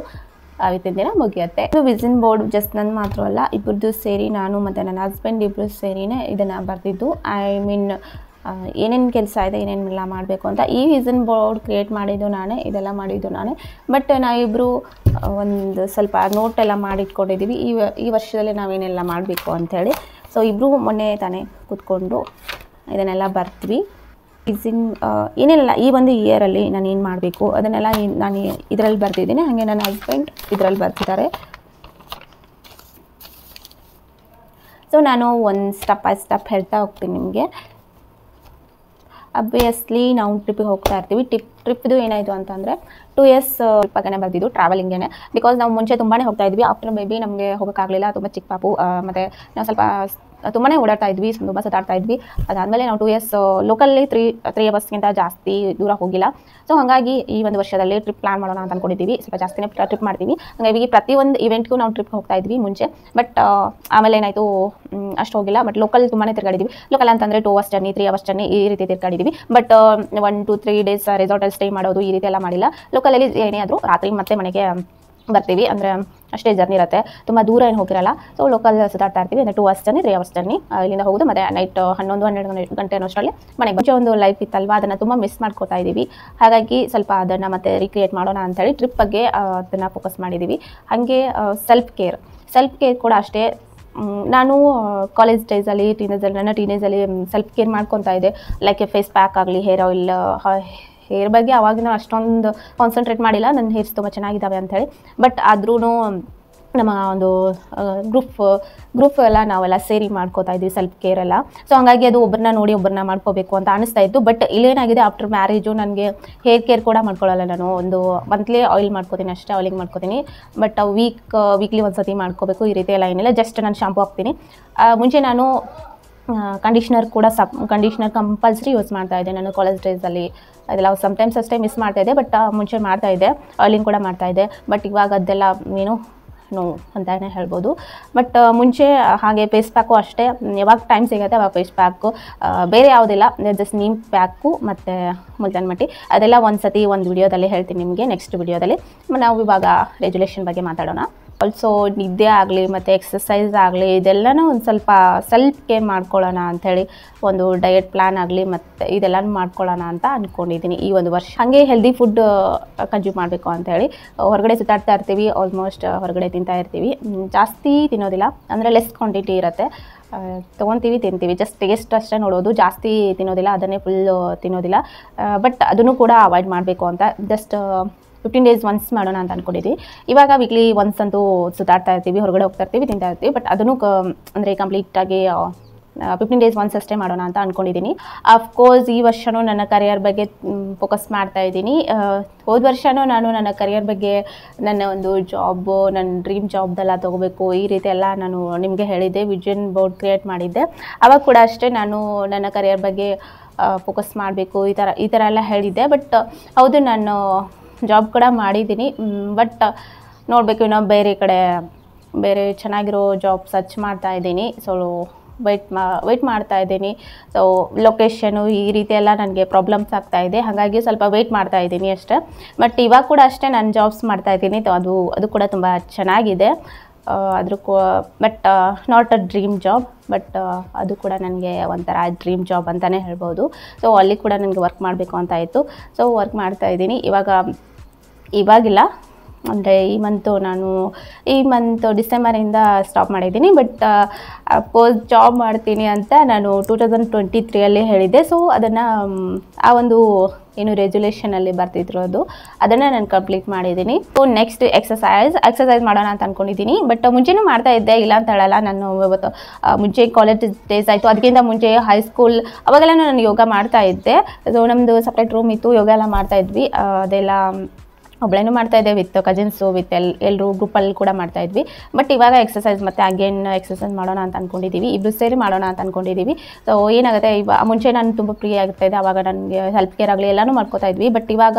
ಆವತ್ತಿನ ದಿನ ಮುಗಿಯುತ್ತೆ ಇದು ವಿಸಿನ್ ಬೋರ್ಡ್ ಜಸ್ಟ್ ನನ್ನ ಮಾತ್ರ ಅಲ್ಲ ಇಬ್ಬರದ್ದು ಸೇರಿ ನಾನು ಮತ್ತು ನನ್ನ ಹಸ್ಬೆಂಡ್ ಇಬ್ಬರು ಸೇರಿನೇ ಇದನ್ನು ಬರೆದಿದ್ದು ಐ ಮೀನ್ ಏನೇನು ಕೆಲಸ ಇದೆ ಏನೇನೆಲ್ಲ ಮಾಡಬೇಕು ಅಂತ ಈ ವಿಸನ್ ಬೋರ್ಡ್ ಕ್ರಿಯೇಟ್ ಮಾಡಿದ್ದು ನಾನೇ ಇದೆಲ್ಲ ಮಾಡಿದ್ದು ನಾನೇ ಬಟ್ ನಾವಿಬ್ಬರು ಒಂದು ಸ್ವಲ್ಪ ನೋಟೆಲ್ಲ ಮಾಡಿಟ್ಕೊಂಡಿದ್ದೀವಿ ಈ ಈ ವರ್ಷದಲ್ಲಿ ನಾವೇನೆಲ್ಲ ಮಾಡಬೇಕು ಅಂಥೇಳಿ ಸೊ ಇಬ್ಬರು ಮೊನ್ನೆ ತಾನೇ ಕೂತ್ಕೊಂಡು ಇದನ್ನೆಲ್ಲ ಬರ್ತೀವಿ ಇಸಿನ್ ಏನೆಲ್ಲ ಈ ಒಂದು ಇಯರಲ್ಲಿ ನಾನು ಏನು ಮಾಡಬೇಕು ಅದನ್ನೆಲ್ಲ ನಾನು ಇದರಲ್ಲಿ ಬರ್ತಿದ್ದೀನಿ ಹಾಗೆ ನನ್ನ ಹಸ್ಬೆಂಡ್ ಇದರಲ್ಲಿ ಬರ್ತಿದ್ದಾರೆ ಸೊ ನಾನು ಒಂದು ಸ್ಟೆಪ್ ಬೈ ಸ್ಟೆಪ್ ಹೇಳ್ತಾ ಹೋಗ್ತೀನಿ ನಿಮಗೆ ಅಬ್ವಿಯಸ್ಲಿ ನಾವು ಟ್ರಿಪ್ಗೆ ಹೋಗ್ತಾ ಇರ್ತೀವಿ ಟಿಪ್ ಟ್ರಿಪ್ದು ಏನಾಯಿತು ಅಂತಂದರೆ ಟು ಇಯರ್ಸ್ ಪಕ್ಕನೆ ಬರ್ದಿದ್ದು ಟ್ರಾವೆಲಿಂಗೇ ಬಿಕಾಸ್ ನಾವು ಮುಂಚೆ ತುಂಬಾ ಹೋಗ್ತಾ ಇದ್ವಿ ಆಫ್ಟರ್ ಮೇ ಬಿ ನಮಗೆ ಹೋಗೋಕ್ಕಾಗಲಿಲ್ಲ ತುಂಬ ಚಿಕ್ಕ ಪಾಪು ಮತ್ತು ನಾವು ಸ್ವಲ್ಪ ತುಂಬಾ ಓಡಾಡ್ತಾ ಇದ್ವಿ ತುಂಬ ಸುತ್ತಾಡ್ತಾ ಇದ್ವಿ ಅದಾದಮೇಲೆ ನಾವು ಟೂ ಇಯರ್ಸ್ ಲೋಕಲ್ಲಿ ತ್ರೀ ತ್ರೀ ಅವರ್ಸ್ಗಿಂತ ಜಾಸ್ತಿ ದೂರ ಹೋಗಿಲ್ಲ ಸೊ ಹಾಗಾಗಿ ಈ ಒಂದು ವರ್ಷದಲ್ಲಿ ಟ್ರಿಪ್ ಪ್ಲಾನ್ ಮಾಡೋಣ ಅಂತ ಅನ್ಕೊಂಡಿದ್ದೀವಿ ಸ್ವಲ್ಪ ಜಾಸ್ತಿನೇ ಟ್ರಿಪ್ ಮಾಡ್ತೀವಿ ಹಾಗಾಗಿ ಪ್ರತಿಯೊಂದು ಇವೆಂಟ್ಗೂ ನಾವು ಟ್ರಿಪ್ ಹೋಗ್ತಾ ಇದ್ವಿ ಮುಂಚೆ ಬಟ್ ಆಮೇಲೆ ಏನಾಯಿತು ಅಷ್ಟು ಹೋಗಿಲ್ಲ ಬಟ್ ಲೋಕಲ್ ತುಂಬಾ ತಿರ್ಗಾಡಿದ್ವಿ ಲೋಕಲ್ ಅಂತಂದರೆ two hours journey three hours journey ಈ ರೀತಿ ತಿರ್ಗಾಡಿದ್ವಿ but one two three days ರೆಸಾರ್ಟಲ್ಲಿ ಸ್ಟೇ ಮಾಡೋದು ಈ ರೀತಿ ಎಲ್ಲ ಮಾಡಿಲ್ಲ ಲೋಕಲಲ್ಲಿ ಏನೇ ಆದರೂ ರಾತ್ರಿ ಮತ್ತೆ ಮನೆಗೆ ಬರ್ತೀವಿ ಅಂದರೆ ಅಷ್ಟೇ ಜರ್ನಿ ಇರುತ್ತೆ ತುಂಬ ದೂರ ಏನು ಹೋಗಿರಲ್ಲ ಸೊ ಲೋಕಲ್ ಸುತ್ತಾಡ್ತಾ ಇರ್ತೀವಿ ಅಂದರೆ two hours journey three hours journey ಇಲ್ಲಿಂದ ಹೋಗೋದು ಮತ್ತೆ ನೈಟ್ ಹನ್ನೊಂದು ಹನ್ನೆರಡು ಗಂಟೆ ಅಷ್ಟರಲ್ಲಿ ಮನೆಗೆ ಬಂದು ಒಂದು ಲೈಫ್ ಇತ್ತಲ್ವ ಅದನ್ನು ತುಂಬ ಮಿಸ್ ಮಾಡ್ಕೋತಾ ಇದ್ದೀವಿ ಹಾಗಾಗಿ ಸ್ವಲ್ಪ ಅದನ್ನು ಮತ್ತೆ ರೀಕ್ರಿಯೇಟ್ ಮಾಡೋಣ ಅಂತೇಳಿ ಟ್ರಿಪ್ ಬಗ್ಗೆ ಅದನ್ನು ಫೋಕಸ್ ಮಾಡಿದ್ದೀವಿ ಹಾಗೆ ಸೆಲ್ಫ್ ಕೇರ್ ಸೆಲ್ಫ್ ಕೇರ್ ಕೂಡ ಅಷ್ಟೇ ನಾನು ಕಾಲೇಜ್ ಡೇಸಲ್ಲಿ ಟೀನೇಜಲ್ಲಿ ನನ್ನ ಟೀನೇಜಲ್ಲಿ ಸೆಲ್ಫ್ ಕೇರ್ ಮಾಡ್ಕೊತಾ ಇದ್ದೆ ಲೈಕ್ ಫೇಸ್ ಪ್ಯಾಕ್ ಆಗಲಿ ಹೇರ್ ಆಯಿಲ್ ಹೇರ್ ಬಗ್ಗೆ ಅವಾಗ ನಾವು ಅಷ್ಟೊಂದು ಕಾನ್ಸಂಟ್ರೇಟ್ ಮಾಡಿಲ್ಲ ನನ್ನ ಹೇರ್ಸ್ ತುಂಬ ಚೆನ್ನಾಗಿದ್ದಾವೆ ಅಂಥೇಳಿ ಬಟ್ ಆದ್ರೂ ನಮ್ಮ ಒಂದು ಗ್ರೂಪ್ ಗ್ರೂಪ್ ಎಲ್ಲ ನಾವೆಲ್ಲ ಸೇರಿ ಮಾಡ್ಕೋತಾ ಇದ್ವಿ ಸೆಲ್ಫ್ ಕೇರ್ ಎಲ್ಲ ಸೊ ಹಾಗಾಗಿ ಅದು ಒಬ್ಬರನ್ನ ನೋಡಿ ಒಬ್ಬರನ್ನ ಮಾಡ್ಕೋಬೇಕು ಅಂತ ಅನಿಸ್ತಾ ಇತ್ತು ಬಟ್ ಇಲ್ಲೇನಾಗಿದೆ ಆಫ್ಟರ್ ಮ್ಯಾರೇಜು ನನಗೆ ಹೇರ್ ಕೇರ್ ಕೂಡ ಮಾಡ್ಕೊಳ್ಳಲ್ಲ ನಾನು ಒಂದು ಮಂತ್ಲಿ ಆಯಿಲ್ ಮಾಡ್ಕೋತೀನಿ ಅಷ್ಟೇ ಆಯಿಲಿಂಗ್ ಮಾಡ್ಕೋತೀನಿ ಬಟ್ ವೀಕ್ ವೀಕ್ಲಿ ಒಂದು ಸತಿ ಮಾಡ್ಕೋಬೇಕು ಈ ರೀತಿ ಎಲ್ಲ ಏನಿಲ್ಲ ಜಸ್ಟ್ ನಾನು ಶಾಂಪು ಹಾಕ್ತೀನಿ ಮುಂಚೆ ನಾನು ಕಂಡೀಷ್ನರ್ ಕೂಡ ಸಪ್ ಕಂಡೀಷ್ನರ್ ಕಂಪಲ್ಸರಿ ಯೂಸ್ ಮಾಡ್ತಾ ಇದ್ದೆ ನಾನು ಕಾಲೇಜ್ ಡೇಸಲ್ಲಿ ಅದೆಲ್ಲ ಟೈಮ್ಸ್ ಅಷ್ಟೇ ಮಿಸ್ ಮಾಡ್ತಾ ಇದ್ದೆ ಬಟ್ ಮುಂಚೆ ಮಾಡ್ತಾ ಇದ್ದೆ ಆಯಿಲಿಂಗ್ ಕೂಡ ಮಾಡ್ತಾ ಇದ್ದೆ ಬಟ್ ಇವಾಗ ಅದೆಲ್ಲ ಏನು ನೋ ಅಂತಲೇ ಹೇಳ್ಬೋದು ಬಟ್ ಮುಂಚೆ ಹಾಗೆ ಫೇಸ್ ಪ್ಯಾಕು ಅಷ್ಟೇ ಯಾವಾಗ ಟೈಮ್ ಸಿಗುತ್ತೆ ಆವಾಗ ಫೇಸ್ ಪ್ಯಾಕು ಬೇರೆ ಯಾವುದಿಲ್ಲ ಜಸ್ಟ್ ನೀಮ್ ಪ್ಯಾಕು ಮತ್ತು ಮುಲ್ತಾನ್ ಮಟ್ಟಿ ಅದೆಲ್ಲ ಒಂದು ಸತಿ ಒಂದು ವಿಡಿಯೋದಲ್ಲಿ ಹೇಳ್ತೀನಿ ನಿಮಗೆ ನೆಕ್ಸ್ಟ್ ವಿಡಿಯೋದಲ್ಲಿ ನಾವು ಇವಾಗ ರೆಜುಲೇಷನ್ ಬಗ್ಗೆ ಮಾತಾಡೋಣ ಆಲ್ಸೋ ನಿದ್ದೆ ಆಗಲಿ ಮತ್ತು ಎಕ್ಸಸೈಸ್ ಆಗಲಿ ಇದೆಲ್ಲನೂ ಒಂದು ಸ್ವಲ್ಪ ಸೆಲ್ಫ್ ಕೇರ್ ಮಾಡ್ಕೊಳ್ಳೋಣ ಅಂಥೇಳಿ ಒಂದು ಡಯಟ್ ಪ್ಲ್ಯಾನ್ ಆಗಲಿ ಮತ್ತು ಇದೆಲ್ಲನೂ ಮಾಡ್ಕೊಳ್ಳೋಣ ಅಂತ ಅಂದ್ಕೊಂಡಿದ್ದೀನಿ ಈ ಒಂದು ವರ್ಷ ಹಾಗೆ ಹೆಲ್ದಿ ಫುಡ್ ಕನ್ಸ್ಯೂಮ್ ಮಾಡಬೇಕು ಅಂಥೇಳಿ ಹೊರಗಡೆ ಸುತ್ತಾಡ್ತಾ ಇರ್ತೀವಿ ಆಲ್ಮೋಸ್ಟ್ ಹೊರಗಡೆ ತಿಂತಾ ಇರ್ತೀವಿ ಜಾಸ್ತಿ ತಿನ್ನೋದಿಲ್ಲ ಅಂದರೆ ಲೆಸ್ ಕ್ವಾಂಟಿಟಿ ಇರುತ್ತೆ ತೊಗೊತೀವಿ ತಿಂತೀವಿ ಜಸ್ಟ್ ಟೇಸ್ಟ್ ಅಷ್ಟೇ ನೋಡೋದು ಜಾಸ್ತಿ ತಿನ್ನೋದಿಲ್ಲ ಅದನ್ನೇ ಫುಲ್ಲು ತಿನ್ನೋದಿಲ್ಲ ಬಟ್ ಅದನ್ನು ಕೂಡ ಅವಾಯ್ಡ್ ಮಾಡಬೇಕು ಅಂತ ಜಸ್ಟ್ ಫಿಫ್ಟೀನ್ ಡೇಸ್ ಒನ್ಸ್ ಮಾಡೋಣ ಅಂತ ಅನ್ಕೊಂಡಿದ್ದೀನಿ ಇವಾಗ ವೀಕ್ಲಿ ಒನ್ಸ್ ಅಂತೂ ಸುತ್ತಾಡ್ತಾ ಇರ್ತೀವಿ ಹೊರಗಡೆ ಹೋಗ್ತಾ ಇರ್ತೀವಿ ತಿಂತಾ ಇರ್ತೀವಿ ಬಟ್ ಅದನ್ನು ಕ ಅಂದರೆ ಕಂಪ್ಲೀಟಾಗಿ ಫಿಫ್ಟೀನ್ ಡೇಸ್ ಒನ್ಸ್ ಅಷ್ಟೇ ಮಾಡೋಣ ಅಂತ ಅಂದ್ಕೊಂಡಿದ್ದೀನಿ ಅಫ್ಕೋರ್ಸ್ ಈ ವರ್ಷವೂ ನನ್ನ ಕರಿಯರ್ ಬಗ್ಗೆ ಫೋಕಸ್ ಮಾಡ್ತಾ ಇದ್ದೀನಿ ಹೋದ ವರ್ಷವೂ ನಾನು ನನ್ನ ಕರಿಯರ್ ಬಗ್ಗೆ ನನ್ನ ಒಂದು ಜಾಬು ನನ್ನ ಡ್ರೀಮ್ ಜಾಬ್ದೆಲ್ಲ ತೊಗೋಬೇಕು ಈ ರೀತಿ ಎಲ್ಲ ನಾನು ನಿಮಗೆ ಹೇಳಿದ್ದೆ ವಿಜನ್ ಬೋರ್ಡ್ ಕ್ರಿಯೇಟ್ ಮಾಡಿದ್ದೆ ಆವಾಗ ಕೂಡ ಅಷ್ಟೇ ನಾನು ನನ್ನ ಕರಿಯರ್ ಬಗ್ಗೆ ಫೋಕಸ್ ಮಾಡಬೇಕು ಈ ಥರ ಈ ಥರ ಎಲ್ಲ ಹೇಳಿದ್ದೆ ಬಟ್ ಹೌದು ನಾನು ಜಾಬ್ ಕೂಡ ಮಾಡಿದ್ದೀನಿ ಬಟ್ ನೋಡಬೇಕು ಇನ್ನೂ ಬೇರೆ ಕಡೆ ಬೇರೆ ಚೆನ್ನಾಗಿರೋ ಜಾಬ್ ಸರ್ಚ್ ಇದ್ದೀನಿ ಸೊ ವೆಯ್ಟ್ ಮಾ ವೆಯ್ಟ್ ಮಾಡ್ತಾ ಇದ್ದೀನಿ ಸೊ ಲೊಕೇಶನು ಈ ರೀತಿ ನನಗೆ ಪ್ರಾಬ್ಲಮ್ಸ್ ಆಗ್ತಾ ಇದೆ ಹಾಗಾಗಿ ಸ್ವಲ್ಪ ವೆಯ್ಟ್ ಮಾಡ್ತಾ ಇದ್ದೀನಿ ಅಷ್ಟೆ ಬಟ್ ಇವಾಗ ಕೂಡ ಅಷ್ಟೇ ನಾನು ಜಾಬ್ಸ್ ಮಾಡ್ತಾ ಇದ್ದೀನಿ ಅದು ಅದು ಕೂಡ ತುಂಬ ಚೆನ್ನಾಗಿದೆ ಅದ್ರ but not a dream job but ಅದು ಕೂಡ ನನಗೆ ಒಂಥರ ಡ್ರೀಮ್ ಜಾಬ್ ಅಂತಲೇ ಹೇಳ್ಬೋದು ಸೊ ಅಲ್ಲಿ ಕೂಡ ನನಗೆ ವರ್ಕ್ ಮಾಡಬೇಕು ಅಂತ ಇತ್ತು ಸೊ ವರ್ಕ್ ಮಾಡ್ತಾ ಇದ್ದೀನಿ ಇವಾಗ ಇವಾಗಿಲ್ಲ ಅಂದರೆ ಈ ಮಂತು ನಾನು ಈ ಮಂತು ಡಿಸೆಂಬರಿಂದ ಸ್ಟಾಪ್ ಮಾಡಿದ್ದೀನಿ ಬಟ್ ಅಪೋಸ್ ಜಾಬ್ ಮಾಡ್ತೀನಿ ಅಂತ ನಾನು ಟೂ ತೌಸಂಡ್ ಟ್ವೆಂಟಿ ತ್ರೀಯಲ್ಲಿ ಹೇಳಿದ್ದೆ ಸೊ ಅದನ್ನು ಆ ಒಂದು ಏನು ರೆಜುಲೇಷನಲ್ಲಿ ಅದು ಅದನ್ನು ನಾನು ಕಂಪ್ಲೀಟ್ ಮಾಡಿದ್ದೀನಿ ಸೊ ನೆಕ್ಸ್ಟ್ ಎಕ್ಸಸೈಸ್ ಎಕ್ಸಸೈಸ್ ಮಾಡೋಣ ಅಂತ ಅಂದ್ಕೊಂಡಿದ್ದೀನಿ ಬಟ್ ಮುಂಚೆನೂ ಮಾಡ್ತಾ ಇದ್ದೆ ಇಲ್ಲ ಅಂತ ಹೇಳಲ್ಲ ನಾನು ಇವತ್ತು ಮುಂಚೆ ಕಾಲೇಜ್ ಡೇಸ್ ಆಯಿತು ಅದಕ್ಕಿಂತ ಮುಂಚೆ ಹೈಸ್ಕೂಲ್ ಅವಾಗೆಲ್ಲ ನಾನು ಯೋಗ ಮಾಡ್ತಾ ಇದ್ದೆ ಸೊ ನಮ್ಮದು ಸಪ್ರೇಟ್ ರೂಮ್ ಇತ್ತು ಯೋಗ ಎಲ್ಲ ಮಾಡ್ತಾ ಇದ್ವಿ ಅದೆಲ್ಲ ಒಬ್ಬಳೇನು ಮಾಡ್ತಾಯಿದ್ದೆ ವಿತ್ ಕಜಿನ್ಸು ವಿತ್ ಎಲ್ ಎಲ್ಲರೂ ಗ್ರೂಪಲ್ಲಿ ಕೂಡ ಮಾಡ್ತಾ ಇದ್ವಿ ಬಟ್ ಇವಾಗ ಎಕ್ಸಸೈಸ್ ಮತ್ತು ಅಗೇನ್ ಎಕ್ಸಸೈಸ್ ಮಾಡೋಣ ಅಂತ ಅಂದ್ಕೊಂಡಿದ್ದೀವಿ ಇಬ್ಬರು ಸೇರಿ ಮಾಡೋಣ ಅಂತ ಅಂದ್ಕೊಂಡಿದ್ದೀವಿ ಸೊ ಏನಾಗುತ್ತೆ ಇವಾಗ ಮುಂಚೆ ನಾನು ತುಂಬ ಫ್ರೀ ಆಗ್ತಾ ಇದ್ದೆ ಆವಾಗ ನನಗೆ ಹೆಲ್ಪ್ ಕೇರ್ ಆಗಲಿ ಎಲ್ಲಾನು ಮಾಡ್ಕೋತಾ ಇದ್ವಿ ಬಟ್ ಇವಾಗ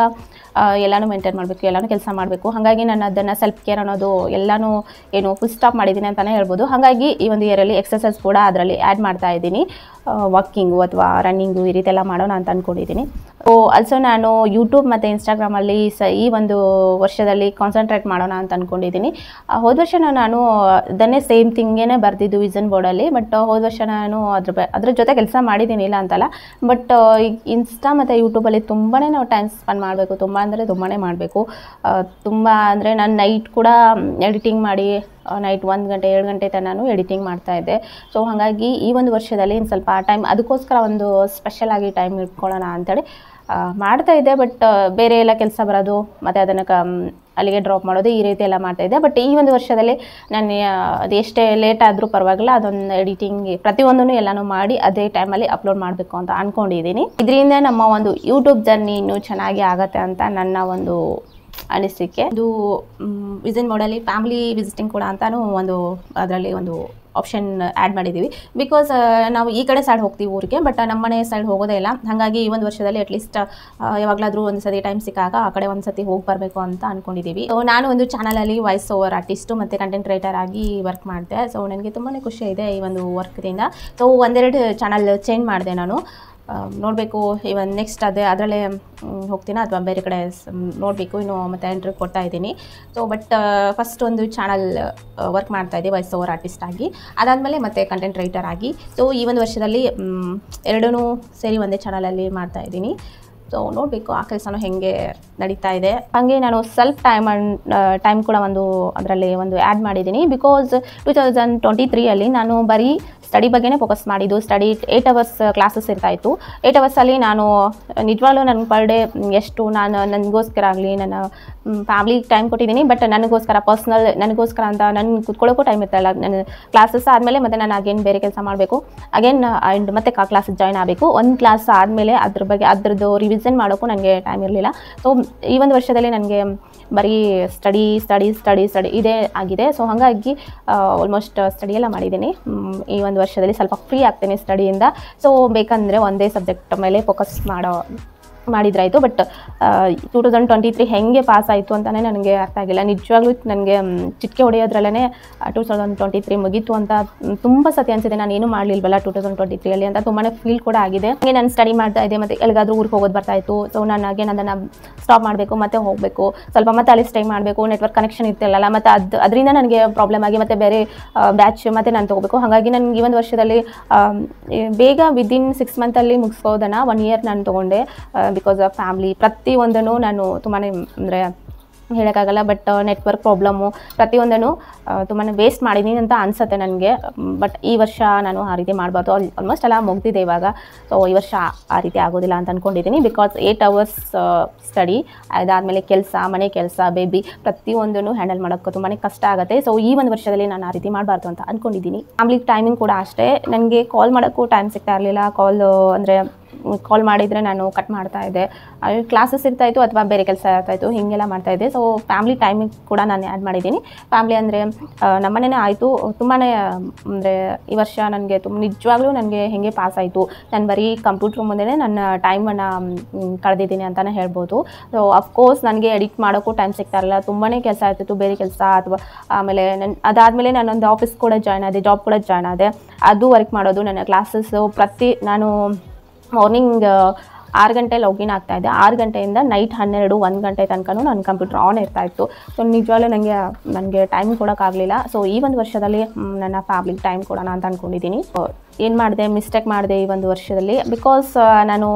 ಎಲ್ಲಾನು ಮೇಂಟೈನ್ ಮಾಡಬೇಕು ಎಲ್ಲಾನು ಕೆಲಸ ಮಾಡಬೇಕು ಹಾಗಾಗಿ ನಾನು ಅದನ್ನು ಸೆಲ್ಫ್ ಕೇರ್ ಅನ್ನೋದು ಎಲ್ಲಾನು ಏನು ಫುಲ್ ಸ್ಟಾಪ್ ಮಾಡಿದ್ದೀನಿ ಅಂತಲೇ ಹೇಳ್ಬೋದು ಹಾಗಾಗಿ ಈ ಒಂದು ಇಯರಲ್ಲಿ ಎಕ್ಸಸೈಸ್ ಕೂಡ ಅದರಲ್ಲಿ ಆ್ಯಡ್ ಮಾಡ್ತಾ ಇದ್ದೀನಿ ವಾಕಿಂಗು ಅಥವಾ ರನ್ನಿಂಗು ಈ ರೀತಿ ಎಲ್ಲ ಮಾಡೋಣ ಅಂತ ಅಂದ್ಕೊಂಡಿದ್ದೀನಿ ಸೊ ಆಲ್ಸೋ ನಾನು ಯೂಟ್ಯೂಬ್ ಮತ್ತು ಇನ್ಸ್ಟಾಗ್ರಾಮಲ್ಲಿ ಸ ಈ ಒಂದು ವರ್ಷದಲ್ಲಿ ಕಾನ್ಸಂಟ್ರೇಟ್ ಮಾಡೋಣ ಅಂತ ಅಂದ್ಕೊಂಡಿದ್ದೀನಿ ಹೋದ ವರ್ಷ ನಾನು ಅದನ್ನೇ ಸೇಮ್ ಥಿಂಗೇನೆ ಬರೆದಿದ್ದು ವಿಸನ್ ಬೋರ್ಡಲ್ಲಿ ಬಟ್ ಹೋದ ವರ್ಷ ನಾನು ಅದ್ರ ಬ ಅದ್ರ ಜೊತೆ ಕೆಲಸ ಮಾಡಿದ್ದೀನಿ ಇಲ್ಲ ಅಂತಲ್ಲ ಬಟ್ ಇನ್ಸ್ಟಾ ಮತ್ತು ಯೂಟ್ಯೂಬಲ್ಲಿ ತುಂಬಾ ನಾವು ಟೈಮ್ ಸ್ಪೆಂಡ್ ಮಾಡಬೇಕು ತುಂಬ ಅಂದರೆ ತುಂಬಾ ಮಾಡಬೇಕು ತುಂಬ ಅಂದರೆ ನಾನು ನೈಟ್ ಕೂಡ ಎಡಿಟಿಂಗ್ ಮಾಡಿ ನೈಟ್ ಒಂದು ಗಂಟೆ ಎರಡು ಗಂಟೆ ತನಕ ನಾನು ಎಡಿಟಿಂಗ್ ಇದ್ದೆ ಸೊ ಹಾಗಾಗಿ ಈ ಒಂದು ವರ್ಷದಲ್ಲಿ ಇನ್ನು ಸ್ವಲ್ಪ ಟೈಮ್ ಅದಕ್ಕೋಸ್ಕರ ಒಂದು ಸ್ಪೆಷಲಾಗಿ ಟೈಮ್ ಇಟ್ಕೊಳ್ಳೋಣ ಅಂಥೇಳಿ ಮಾಡ್ತಾ ಇದ್ದೆ ಬಟ್ ಬೇರೆ ಎಲ್ಲ ಕೆಲಸ ಬರೋದು ಮತ್ತು ಅದನ್ನು ಕ ಅಲ್ಲಿಗೆ ಡ್ರಾಪ್ ಮಾಡೋದು ಈ ರೀತಿ ಎಲ್ಲ ಮಾಡ್ತಾಯಿದ್ದೆ ಬಟ್ ಈ ಒಂದು ವರ್ಷದಲ್ಲಿ ನಾನು ಅದು ಎಷ್ಟೇ ಲೇಟ್ ಆದರೂ ಪರವಾಗಿಲ್ಲ ಅದೊಂದು ಎಡಿಟಿಂಗ್ ಪ್ರತಿಯೊಂದನ್ನು ಎಲ್ಲನೂ ಮಾಡಿ ಅದೇ ಟೈಮಲ್ಲಿ ಅಪ್ಲೋಡ್ ಮಾಡಬೇಕು ಅಂತ ಅಂದ್ಕೊಂಡಿದ್ದೀನಿ ಇದರಿಂದ ನಮ್ಮ ಒಂದು ಯೂಟ್ಯೂಬ್ ಜರ್ನಿ ಇನ್ನೂ ಚೆನ್ನಾಗಿ ಆಗುತ್ತೆ ಅಂತ ನನ್ನ ಒಂದು ಅನಿಸಿಕೆ ಇದು ವಿಸಿನ್ ಮಾಡಲಿ ಫ್ಯಾಮಿಲಿ ವಿಸಿಟಿಂಗ್ ಕೂಡ ಅಂತಲೂ ಒಂದು ಅದರಲ್ಲಿ ಒಂದು ಆಪ್ಷನ್ ಆ್ಯಡ್ uh, ಮಾಡಿದ್ದೀವಿ ಬಿಕಾಸ್ uh, ನಾವು ಈ ಕಡೆ ಸೈಡ್ ಹೋಗ್ತೀವಿ ಊರಿಗೆ ಬಟ್ uh, ನಮ್ಮ ಮನೆ ಸೈಡ್ ಹೋಗೋದೇ ಇಲ್ಲ ಹಾಗಾಗಿ ಈ ಒಂದು ವರ್ಷದಲ್ಲಿ ಅಟ್ಲೀಸ್ಟ್ ಯಾವಾಗಲಾದರೂ ಒಂದು ಸತಿ ಟೈಮ್ ಸಿಕ್ಕಾಗ ಆ ಕಡೆ ಒಂದು ಸತಿ ಹೋಗಿ ಬರಬೇಕು ಅಂತ ಅಂದ್ಕೊಂಡಿದ್ದೀವಿ ಸೊ ನಾನು ಒಂದು ಚಾನಲಲ್ಲಿ ವಾಯ್ಸ್ ಓವರ್ ಆರ್ಟಿಸ್ಟು ಮತ್ತು ಕಂಟೆಂಟ್ ರೈಟರ್ ಆಗಿ ವರ್ಕ್ ಮಾಡಿದೆ ಸೊ ನನಗೆ ತುಂಬಾ ಖುಷಿ ಇದೆ ಈ ಒಂದು ವರ್ಕ್ದಿಂದ ಸೊ ಒಂದೆರಡು ಚಾನಲ್ ಚೇಂಜ್ ಮಾಡಿದೆ ನಾನು ನೋಡಬೇಕು ಇವನ್ ನೆಕ್ಸ್ಟ್ ಅದೇ ಅದರಲ್ಲೇ ಹೋಗ್ತೀನಿ ಅಥವಾ ಬೇರೆ ಕಡೆ ನೋಡಬೇಕು ಇನ್ನು ಮತ್ತು ಎಂಟ್ರಿ ಕೊಡ್ತಾ ಇದ್ದೀನಿ ಸೊ ಬಟ್ ಫಸ್ಟ್ ಒಂದು ಚಾನಲ್ ವರ್ಕ್ ಮಾಡ್ತಾ ಇದ್ದೆ ವಾಯ್ಸ್ ಓವರ್ ಆರ್ಟಿಸ್ಟ್ ಆಗಿ ಅದಾದಮೇಲೆ ಮತ್ತೆ ಕಂಟೆಂಟ್ ರೈಟರ್ ಆಗಿ ಸೊ ಈ ಒಂದು ವರ್ಷದಲ್ಲಿ ಎರಡೂ ಸೇರಿ ಒಂದೇ ಚಾನಲಲ್ಲಿ ಮಾಡ್ತಾ ಇದ್ದೀನಿ ಸೊ ನೋಡಬೇಕು ಆ ಕೆಲಸನೂ ಹೆಂಗೆ ನಡೀತಾ ಇದೆ ಹಾಗೆ ನಾನು ಸೆಲ್ಫ್ ಟೈಮ್ ಆ್ಯಂಡ್ ಟೈಮ್ ಕೂಡ ಒಂದು ಅದರಲ್ಲಿ ಒಂದು ಆ್ಯಡ್ ಮಾಡಿದ್ದೀನಿ ಬಿಕಾಸ್ ಟೂ ತೌಸಂಡ್ ಟ್ವೆಂಟಿ ತ್ರೀಯಲ್ಲಿ ನಾನು ಬರೀ ಸ್ಟಡಿ ಬಗ್ಗೆನೇ ಫೋಕಸ್ ಮಾಡಿದ್ದು ಸ್ಟಡಿ ಏಯ್ಟ್ ಅವರ್ಸ್ ಕ್ಲಾಸಸ್ ಇತ್ತು ಏಯ್ಟ್ ಅವರ್ಸಲ್ಲಿ ನಾನು ನಿಜವಾಗ್ಲೂ ನನಗೆ ಪರ್ ಡೇ ಎಷ್ಟು ನಾನು ನನಗೋಸ್ಕರ ಆಗಲಿ ನನ್ನ ಫ್ಯಾಮ್ಲಿಗೆ ಟೈಮ್ ಕೊಟ್ಟಿದ್ದೀನಿ ಬಟ್ ನನಗೋಸ್ಕರ ಪರ್ಸ್ನಲ್ ನನಗೋಸ್ಕರ ಅಂತ ನನ್ನ ಕೂತ್ಕೊಳ್ಳೋಕ್ಕೂ ಟೈಮ್ ಇರ್ತಾಯಿಲ್ಲ ನನ್ನ ಕ್ಲಾಸಸ್ ಆದಮೇಲೆ ಮತ್ತು ನಾನು ಅಗೇನ್ ಬೇರೆ ಕೆಲಸ ಮಾಡಬೇಕು ಅಗೇನ್ ಆ್ಯಂಡ್ ಮತ್ತೆ ಕ್ಲಾಸಸ್ ಜಾಯ್ನ್ ಆಗಬೇಕು ಒಂದು ಕ್ಲಾಸ್ ಆದಮೇಲೆ ಅದ್ರ ಬಗ್ಗೆ ಅದ್ರದ್ದು ರಿವಿಸ್ ಡಿಸೈನ್ ಮಾಡೋಕ್ಕೂ ನನಗೆ ಟೈಮ್ ಇರಲಿಲ್ಲ ಸೊ ಈ ಒಂದು ವರ್ಷದಲ್ಲಿ ನನಗೆ ಬರೀ ಸ್ಟಡಿ ಸ್ಟಡಿ ಸ್ಟಡಿ ಸ್ಟಡಿ ಇದೇ ಆಗಿದೆ ಸೊ ಹಾಗಾಗಿ ಆಲ್ಮೋಸ್ಟ್ ಸ್ಟಡಿ ಎಲ್ಲ ಮಾಡಿದ್ದೀನಿ ಈ ಒಂದು ವರ್ಷದಲ್ಲಿ ಸ್ವಲ್ಪ ಫ್ರೀ ಆಗ್ತೀನಿ ಸ್ಟಡಿಯಿಂದ ಸೊ ಬೇಕಂದರೆ ಒಂದೇ ಸಬ್ಜೆಕ್ಟ್ ಮೇಲೆ ಫೋಕಸ್ ಮಾಡೋ ಮಾಡಿದ್ರಾಯಿತು but two thousand twenty three ಹೆಂಗೆ ಪಾಸ್ ಆಯಿತು ಅಂತಲೇ ನನಗೆ ಅರ್ಥ ಆಗಿಲ್ಲ ನಿಜವಾಗ್ಲೂ ನನಗೆ ಚಿಟಿಕೆ ಹೊಡೆಯೋದ್ರಲ್ಲೇ ಟೂ ತೌಸಂಡ್ ಟ್ವೆಂಟಿ ತ್ರೀ ಮುಗೀತು ಅಂತ ತುಂಬ ಸತಿ ಅನಿಸಿದೆ ನಾನು ಏನು ಮಾಡಲಿಲ್ವಲ್ಲ ಟೂ ತೌಸಂಡ್ ಟ್ವೆಂಟಿ ತ್ರೀಯಲ್ಲಿ ಅಂತ ತುಂಬಾ ಫೀಲ್ ಕೂಡ ಆಗಿದೆ ಹಾಗೆ ನಾನು ಸ್ಟಡಿ ಮಾಡ್ತಾ ಇದ್ದೆ ಮತ್ತು ಎಲ್ಲಿಗಾದರೂ ಊರಿಗೆ ಹೋಗೋದು ಬರ್ತಾಯಿತ್ತು ಸೊ ನನಗೆ ಅದನ್ನು ಸ್ಟಾಪ್ ಮಾಡಬೇಕು ಮತ್ತೆ ಹೋಗಬೇಕು ಸ್ವಲ್ಪ ಮತ್ತೆ ಅಲ್ಲಿ ಸ್ಟೇ ಮಾಡಬೇಕು ನೆಟ್ವರ್ಕ್ ಕನೆಕ್ಷನ್ ಇರ್ತಿರಲ್ಲ ಮತ್ತು ಅದು ಅದರಿಂದ ನನಗೆ ಪ್ರಾಬ್ಲಮ್ ಆಗಿ ಮತ್ತು ಬೇರೆ ಬ್ಯಾಚ್ ಮತ್ತು ನಾನು ತೊಗೋಬೇಕು ಹಾಗಾಗಿ ನನಗೆ ಈ ಒಂದು ವರ್ಷದಲ್ಲಿ ಬೇಗ ವಿದಿನ್ ಸಿಕ್ಸ್ ಮಂತಲ್ಲಿ ಮುಗಿಸ್ಕೋದನ್ನು ಒನ್ ಇಯರ್ ನಾನು ತೊಗೊಂಡೆ ಬಿಕಾಸ್ ಆಫ್ ಫ್ಯಾಮ್ಲಿ ಪ್ರತಿಯೊಂದನ್ನು ನಾನು ತುಂಬಾ ಅಂದರೆ ಹೇಳೋಕ್ಕಾಗಲ್ಲ ಬಟ್ ನೆಟ್ವರ್ಕ್ uh, ಪ್ರಾಬ್ಲಮ್ಮು ಪ್ರತಿಯೊಂದನ್ನು ತುಂಬಾ ವೇಸ್ಟ್ ಮಾಡಿದ್ದೀನಿ ಅಂತ ಅನಿಸುತ್ತೆ ನನಗೆ ಬಟ್ ಈ ವರ್ಷ ನಾನು ಆ ರೀತಿ ಮಾಡಬಾರ್ದು ಅಲ್ಲಿ ಆಲ್ಮೋಸ್ಟ್ ಎಲ್ಲ ಮುಗ್ದಿದೆ ಇವಾಗ ಸೊ ಈ ವರ್ಷ ಆ ರೀತಿ ಆಗೋದಿಲ್ಲ ಅಂತ ಅಂದ್ಕೊಂಡಿದ್ದೀನಿ ಬಿಕಾಸ್ ಏಯ್ಟ್ ಅವರ್ಸ್ ಸ್ಟಡಿ ಅದಾದಮೇಲೆ ಕೆಲಸ ಮನೆ ಕೆಲಸ ಬೇಬಿ ಪ್ರತಿಯೊಂದನ್ನು ಹ್ಯಾಂಡಲ್ ಮಾಡೋಕ್ಕೂ ತುಂಬಾ ಕಷ್ಟ ಆಗುತ್ತೆ ಸೊ ಈ ಒಂದು ವರ್ಷದಲ್ಲಿ ನಾನು ಆ ರೀತಿ ಮಾಡಬಾರ್ದು ಅಂತ ಅಂದ್ಕೊಂಡಿದ್ದೀನಿ ಫ್ಯಾಮ್ಲಿ ಟೈಮಿಂಗ್ ಕೂಡ ಅಷ್ಟೇ ನನಗೆ ಕಾಲ್ ಮಾಡೋಕ್ಕೂ ಟೈಮ್ ಸಿಗ್ತಾ ಇರಲಿಲ್ಲ ಕಾಲ್ ಅಂದರೆ ಕಾಲ್ ಮಾಡಿದರೆ ನಾನು ಕಟ್ ಮಾಡ್ತಾ ಇದ್ದೆ ಕ್ಲಾಸಸ್ ಇರ್ತಾಯಿತ್ತು ಅಥವಾ ಬೇರೆ ಕೆಲಸ ಇರ್ತಾಯಿತ್ತು ಹೀಗೆಲ್ಲ ಮಾಡ್ತಾಯಿದ್ದೆ ಸೊ ಫ್ಯಾಮ್ಲಿ ಟೈಮಿಂಗ್ ಕೂಡ ನಾನು ಆ್ಯಡ್ ಮಾಡಿದ್ದೀನಿ ಫ್ಯಾಮ್ಲಿ ಅಂದರೆ ನಮ್ಮನೇ ಆಯಿತು ತುಂಬಾ ಅಂದರೆ ಈ ವರ್ಷ ನನಗೆ ತುಂಬ ನಿಜವಾಗ್ಲೂ ನನಗೆ ಹೇಗೆ ಪಾಸ್ ಆಯಿತು ನಾನು ಬರೀ ಕಂಪ್ಯೂಟ್ರ್ ಮುಂದೆ ನನ್ನ ಟೈಮನ್ನು ಕಳೆದಿದ್ದೀನಿ ಅಂತಲೇ ಹೇಳ್ಬೋದು ಸೊ ಅಫ್ಕೋರ್ಸ್ ನನಗೆ ಎಡಿಟ್ ಮಾಡೋಕ್ಕೂ ಟೈಮ್ ಸಿಗ್ತಾ ಇರಲಿಲ್ಲ ತುಂಬಾ ಕೆಲಸ ಆಗ್ತಿತ್ತು ಬೇರೆ ಕೆಲಸ ಅಥವಾ ಆಮೇಲೆ ನನ್ನ ಅದಾದಮೇಲೆ ನಾನೊಂದು ಆಫೀಸ್ ಕೂಡ ಜಾಯ್ನ್ ಆದೆ ಜಾಬ್ ಕೂಡ ಜಾಯ್ನ್ ಆದೆ ಅದು ವರ್ಕ್ ಮಾಡೋದು ನನ್ನ ಕ್ಲಾಸಸ್ಸು ಪ್ರತಿ ನಾನು ಮಾರ್ನಿಂಗ್ uh, ಆರು ಗಂಟೆ ಲಾಗಿನ್ ಆಗ್ತಾಯಿದ್ದೆ ಆರು ಗಂಟೆಯಿಂದ ನೈಟ್ ಹನ್ನೆರಡು ಒಂದು ಗಂಟೆ ತನಕನೂ ನನ್ನ ಕಂಪ್ಯೂಟರ್ ಆನ್ ಇರ್ತಾಯಿತ್ತು ಸೊ ನಿಜವಾಗ್ಲೂ ನನಗೆ ನನಗೆ ಟೈಮ್ ಕೊಡೋಕ್ಕಾಗಲಿಲ್ಲ ಸೊ ಈ ಒಂದು ವರ್ಷದಲ್ಲಿ ನನ್ನ ಫ್ಯಾಮಿಲಿಗೆ ಟೈಮ್ ಕೊಡೋಣ ಅಂತ ಅಂದ್ಕೊಂಡಿದ್ದೀನಿ ಏನು ಮಾಡಿದೆ ಮಿಸ್ಟೇಕ್ ಮಾಡಿದೆ ಈ ಒಂದು ವರ್ಷದಲ್ಲಿ ಬಿಕಾಸ್ uh, ನಾನು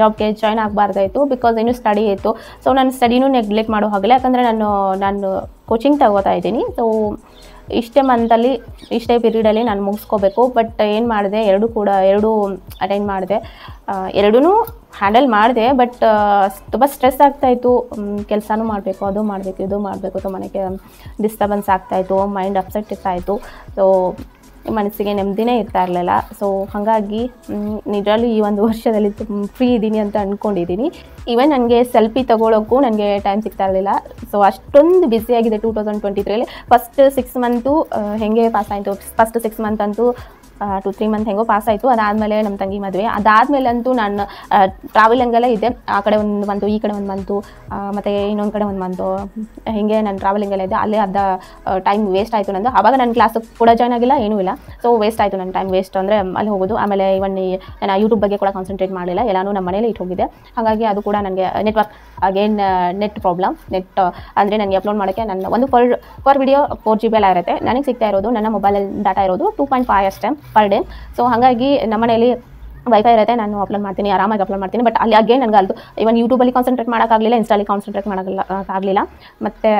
ಜಾಬ್ಗೆ ಜಾಯ್ನ್ ಆಗಬಾರ್ದಾಯಿತು ಬಿಕಾಸ್ ಇನ್ನೂ ಸ್ಟಡಿ ಇತ್ತು ಸೊ ನಾನು ಸ್ಟಡಿನೂ ನೆಗ್ಲೆಕ್ಟ್ ಮಾಡೋ ಹಾಗಲ್ಲ ಯಾಕಂದರೆ ನಾನು ನಾನು ಕೋಚಿಂಗ್ ತಗೋತಾ ಇದ್ದೀನಿ ಸೊ ಇಷ್ಟೇ ಮಂತಲ್ಲಿ ಇಷ್ಟೇ ಪೀರಿಯಡಲ್ಲಿ ನಾನು ಮುಗಿಸ್ಕೋಬೇಕು ಬಟ್ ಏನು ಮಾಡಿದೆ ಎರಡೂ ಕೂಡ ಎರಡೂ ಅಟೆಂಡ್ ಮಾಡಿದೆ ಎರಡೂ ಹ್ಯಾಂಡಲ್ ಮಾಡಿದೆ ಬಟ್ ತುಂಬ ಸ್ಟ್ರೆಸ್ ಆಗ್ತಾಯಿತ್ತು ಕೆಲಸನೂ ಮಾಡಬೇಕು ಅದು ಮಾಡಬೇಕು ಇದು ಮಾಡಬೇಕು ಮನೆಗೆ ಡಿಸ್ಟರ್ಬೆನ್ಸ್ ಆಗ್ತಾಯಿತ್ತು ಮೈಂಡ್ ಅಪ್ಸೆಟ್ ಇರ್ತಾಯಿತ್ತು ಸೊ ಮನಸ್ಸಿಗೆ ನೆಮ್ಮದಿನೇ ಇರ್ತಾ ಇರಲಿಲ್ಲ ಸೊ ಹಾಗಾಗಿ ನಿಜರಲ್ಲಿ ಈ ಒಂದು ವರ್ಷದಲ್ಲಿ ತುಂಬ ಫ್ರೀ ಇದ್ದೀನಿ ಅಂತ ಅಂದ್ಕೊಂಡಿದ್ದೀನಿ ಈವನ್ ನನಗೆ ಸೆಲ್ಫಿ ತೊಗೊಳೋಕ್ಕೂ ನನಗೆ ಟೈಮ್ ಸಿಗ್ತಾ ಇರಲಿಲ್ಲ ಸೊ ಅಷ್ಟೊಂದು ಬ್ಯುಸಿಯಾಗಿದೆ ಟೂ ತೌಸಂಡ್ ಟ್ವೆಂಟಿ ತ್ರೀಲಿ ಫಸ್ಟ್ ಸಿಕ್ಸ್ ಮಂತು ಹೇಗೆ ಪಾಸ್ ಆಯಿತು ಫಸ್ಟ್ ಸಿಕ್ಸ್ ಮಂತ್ ಅಂತೂ ಟು ತ್ರೀ ಮಂತ್ ಹೆಂಗೋ ಪಾಸ್ ಆಯಿತು ಅದಾದಮೇಲೆ ನಮ್ಮ ತಂಗಿ ಮದುವೆ ಅದಾದಮೇಲೆ ಅಂತೂ ನಾನು ಟ್ರಾವೆಲ್ ಹಂಗೆಲ್ಲ ಇದೆ ಆ ಕಡೆ ಒಂದು ಮಂತು ಈ ಕಡೆ ಒಂದು ಮಂತು ಮತ್ತು ಇನ್ನೊಂದು ಕಡೆ ಒಂದು ಮಂತು ಹೀಗೆ ನಾನು ಟ್ರಾವೆಲಿಂಗೆಲ್ಲ ಇದೆ ಅಲ್ಲೇ ಅದ ಟೈಮ್ ವೇಸ್ಟ್ ಆಯಿತು ನಂದು ಆವಾಗ ನನ್ನ ಕ್ಲಾಸ್ ಕೂಡ ಜಾಯ್ನ್ ಆಗಿಲ್ಲ ಏನೂ ಇಲ್ಲ ಸೊ ವೇಸ್ಟ್ ಆಯಿತು ನನ್ನ ಟೈಮ್ ವೇಸ್ಟ್ ಅಂದರೆ ಅಲ್ಲಿ ಹೋಗೋದು ಆಮೇಲೆ ಇವನ್ ನಾನು ಯೂಟ್ಯೂಬ್ ಬಗ್ಗೆ ಕೂಡ ಕಾನ್ಸಂಟ್ರೇಟ್ ಮಾಡಲಿಲ್ಲ ಎಲ್ಲಾನು ನಮ್ಮ ಮನೇಲಿ ಇಟ್ಟು ಹೋಗಿದೆ ಹಾಗಾಗಿ ಅದು ಕೂಡ ನನಗೆ network again net problem net ಅಂದರೆ ನನಗೆ ಅಪ್ಲೋಡ್ ಮಾಡೋಕ್ಕೆ ನನ್ನ ಒಂದು per per video four G B ಎಲ್ಲ ಇರುತ್ತೆ ನನಗೆ ಸಿಗ್ತಾ ಇರೋದು ನನ್ನ ಮೊಬೈಲಲ್ಲಿ ಡಾಟಾ ಇರೋದು ಟೂ ಪಾಯಿಂಟ್ ಫೈವ್ ಅಷ್ಟೇ ಪರ್ ಡೇ ಸೊ ಹಾಗಾಗಿ ನಮ್ಮ ಮನೆಯಲ್ಲಿ ವೈಫೈ ಇರುತ್ತೆ ನಾನು ಅಪ್ಲೋಡ್ ಮಾಡ್ತೀನಿ ಆರಾಮಾಗಿ ಅಪ್ಲೋಡ್ ಮಾಡ್ತೀನಿ ಬಟ್ ಅಲ್ಲಿ ಅಗೇನ್ ನನಗೆ ಇವನ್ ಯೂಟ್ಯೂಬಲ್ಲಿ ಕಾನ್ಸಂಟ್ರೇಟ್ ಮಾಡೋಕ್ಕಾಗಲಿಲ್ಲ ಇನ್ಸ್ಟಾಲಿ ಕಾನ್ಸಂಟ್ರೇಟ್ ಮಾಡೋಕ್ಕಾಗಲಿಲ್ಲ ಮತ್ತು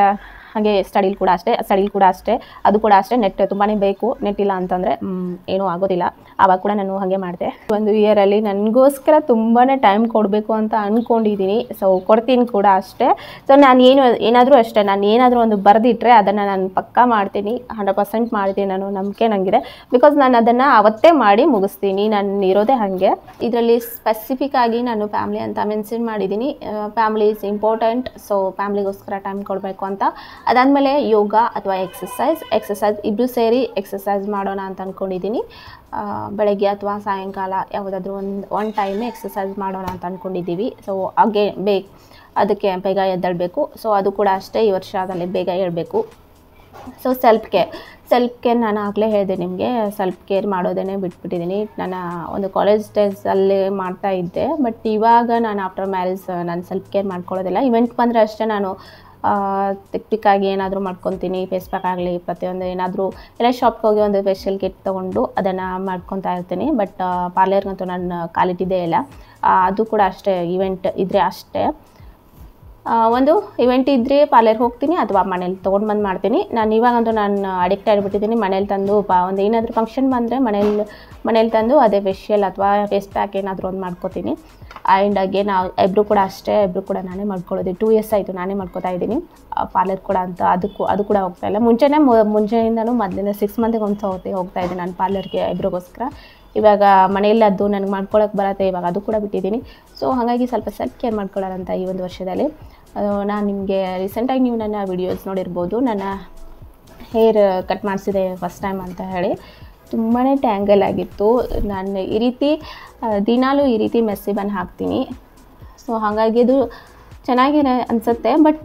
ಹಾಗೆ ಸ್ಟಡಿಲಿ ಕೂಡ ಅಷ್ಟೇ ಸ್ಟಡೀಲಿ ಕೂಡ ಅಷ್ಟೇ ಅದು ಕೂಡ ಅಷ್ಟೇ ನೆಟ್ ತುಂಬಾ ಬೇಕು ನೆಟ್ ಇಲ್ಲ ಅಂತಂದರೆ ಏನೂ ಆಗೋದಿಲ್ಲ ಆವಾಗ ಕೂಡ ನಾನು ಹಾಗೆ ಮಾಡಿದೆ ಒಂದು ಇಯರಲ್ಲಿ ನನಗೋಸ್ಕರ ತುಂಬಾ ಟೈಮ್ ಕೊಡಬೇಕು ಅಂತ ಅಂದ್ಕೊಂಡಿದ್ದೀನಿ ಸೊ ಕೊಡ್ತೀನಿ ಕೂಡ ಅಷ್ಟೇ ಸೊ ನಾನು ಏನು ಏನಾದರೂ ಅಷ್ಟೇ ನಾನು ಏನಾದರೂ ಒಂದು ಬರೆದಿಟ್ಟರೆ ಅದನ್ನು ನಾನು ಪಕ್ಕಾ ಮಾಡ್ತೀನಿ ಹಂಡ್ರೆಡ್ ಪರ್ಸೆಂಟ್ ಮಾಡ್ತೀನಿ ನಾನು ನಂಬಿಕೆ ನನಗಿದೆ ಬಿಕಾಸ್ ನಾನು ಅದನ್ನು ಅವತ್ತೇ ಮಾಡಿ ಮುಗಿಸ್ತೀನಿ ನಾನು ಇರೋದೇ ಹಾಗೆ ಇದರಲ್ಲಿ ಸ್ಪೆಸಿಫಿಕ್ ಆಗಿ ನಾನು ಫ್ಯಾಮ್ಲಿ ಅಂತ ಮೆನ್ಷನ್ ಮಾಡಿದ್ದೀನಿ ಫ್ಯಾಮ್ಲಿ ಇಸ್ ಇಂಪಾರ್ಟೆಂಟ್ ಸೊ ಫ್ಯಾಮ್ಲಿಗೋಸ್ಕರ ಟೈಮ್ ಕೊಡಬೇಕು ಅಂತ ಅದಾದಮೇಲೆ ಯೋಗ ಅಥವಾ ಎಕ್ಸಸೈಸ್ ಎಕ್ಸಸೈಸ್ ಇಬ್ಬರು ಸೇರಿ ಎಕ್ಸಸೈಸ್ ಮಾಡೋಣ ಅಂತ ಅಂದ್ಕೊಂಡಿದ್ದೀನಿ ಬೆಳಗ್ಗೆ ಅಥವಾ ಸಾಯಂಕಾಲ ಯಾವುದಾದ್ರೂ ಒಂದು ಒನ್ ಟೈಮ್ ಎಕ್ಸಸೈಸ್ ಮಾಡೋಣ ಅಂತ ಅಂದ್ಕೊಂಡಿದ್ದೀವಿ ಸೊ ಹಾಗೆ ಬೇಗ ಅದಕ್ಕೆ ಬೇಗ ಎದ್ದೇಳಬೇಕು ಸೊ ಅದು ಕೂಡ ಅಷ್ಟೇ ಈ ವರ್ಷದಲ್ಲಿ ಬೇಗ ಹೇಳಬೇಕು so self care self care ನಾನು ಆಗಲೇ ಹೇಳಿದೆ ನಿಮಗೆ ಸೆಲ್ಫ್ ಕೇರ್ ಮಾಡೋದೇ ಬಿಟ್ಬಿಟ್ಟಿದ್ದೀನಿ ನಾನು ಒಂದು ಕಾಲೇಜ್ ಡೇಸಲ್ಲಿ ಮಾಡ್ತಾ ಇದ್ದೆ ಬಟ್ ಇವಾಗ ನಾನು ಆಫ್ಟರ್ ಮ್ಯಾರೇಜ್ ನಾನು ಸೆಲ್ಫ್ ಕೇರ್ ಮಾಡ್ಕೊಳ್ಳೋದಿಲ್ಲ ಇವೆಂಟ್ ಬಂದರೆ ಅಷ್ಟೇ ನಾನು ತಿಕ್ ಪಿಕ್ಕಾಗಿ ಏನಾದರೂ ಮಾಡ್ಕೊತೀನಿ ಫೇಸ್ ಆಗಲಿ ಪ್ರತಿಯೊಂದು ಏನಾದರೂ ಎಲ್ಲ ಶಾಪ್ಗೆ ಹೋಗಿ ಒಂದು ಫೇಶಿಯಲ್ ಕಿಟ್ ತೊಗೊಂಡು ಅದನ್ನು ಮಾಡ್ಕೊತಾ ಇರ್ತೀನಿ ಬಟ್ ಪಾರ್ಲರ್ಗಂತೂ ನನ್ನ ಕ್ವಾಲಿಟಿದೇ ಇಲ್ಲ ಅದು ಕೂಡ ಅಷ್ಟೇ ಇವೆಂಟ್ ಇದ್ದರೆ ಅಷ್ಟೇ ಒಂದು ಇವೆಂಟ್ ಇದ್ದರೆ ಪಾರ್ಲರ್ ಹೋಗ್ತೀನಿ ಅಥವಾ ಮನೇಲಿ ತೊಗೊಂಡು ಬಂದು ಮಾಡ್ತೀನಿ ನಾನು ಇವಾಗಂತೂ ನಾನು ಅಡಿಕ್ಟ್ ಆಗಿಬಿಟ್ಟಿದ್ದೀನಿ ಮನೇಲಿ ತಂದು ಪಾ ಒಂದು ಏನಾದರೂ ಫಂಕ್ಷನ್ ಬಂದರೆ ಮನೇಲಿ ಮನೇಲಿ ತಂದು ಅದೇ ಫೇಶಿಯಲ್ ಅಥವಾ ಫೇಸ್ ಪ್ಯಾಕ್ ಏನಾದರೂ ಒಂದು ಮಾಡ್ಕೋತೀನಿ ಆ್ಯಂಡ್ ನಾವು ಇಬ್ಬರು ಕೂಡ ಅಷ್ಟೇ ಇಬ್ಬರು ಕೂಡ ನಾನೇ ಮಾಡ್ಕೊಳ್ಳೋದು ಟೂ ಇಯರ್ಸ್ ಆಯಿತು ನಾನೇ ಮಾಡ್ಕೋತಾ ಇದ್ದೀನಿ ಪಾರ್ಲರ್ ಕೂಡ ಅಂತ ಅದಕ್ಕೂ ಅದು ಕೂಡ ಹೋಗ್ತಾ ಇಲ್ಲ ಮುಂಚೆನೇ ಮುಂಚೆಯಿಂದನೂ ಮೊದಲಿಂದ ಸಿಕ್ಸ್ ಮಂತ್ಗೆ ಒಂದು ಸೌತೆ ಹೋಗ್ತಾ ಇದ್ದೀನಿ ನಾನು ಪಾರ್ಲರ್ಗೆ ಇಬ್ಬರಿಗೋಸ್ಕರ ಇವಾಗ ಮನೆಯಲ್ಲದ್ದು ಅದು ನನಗೆ ಮಾಡ್ಕೊಳಕ್ಕೆ ಬರತ್ತೆ ಇವಾಗ ಅದು ಕೂಡ ಬಿಟ್ಟಿದ್ದೀನಿ ಸೊ ಹಾಗಾಗಿ ಸ್ವಲ್ಪ ಸೆಲ್ಫ್ ಕೇರ್ ಮಾಡ್ಕೊಳ್ಳೋಣ ಅಂತ ಈ ಒಂದು ವರ್ಷದಲ್ಲಿ ನಾನು ನಿಮಗೆ ರೀಸೆಂಟಾಗಿ ನೀವು ನನ್ನ ವಿಡಿಯೋಸ್ ನೋಡಿರ್ಬೋದು ನನ್ನ ಹೇರ್ ಕಟ್ ಮಾಡಿಸಿದೆ ಫಸ್ಟ್ ಟೈಮ್ ಅಂತ ಹೇಳಿ ತುಂಬಾ ಟ್ಯಾಂಗಲ್ ಆಗಿತ್ತು ನಾನು ಈ ರೀತಿ ದಿನಾಲೂ ಈ ರೀತಿ ಮೆಸ್ಸಿ ಬನ್ ಹಾಕ್ತೀನಿ ಸೊ ಹಾಗಾಗಿ ಅದು ಚೆನ್ನಾಗಿರೋ ಅನಿಸುತ್ತೆ ಬಟ್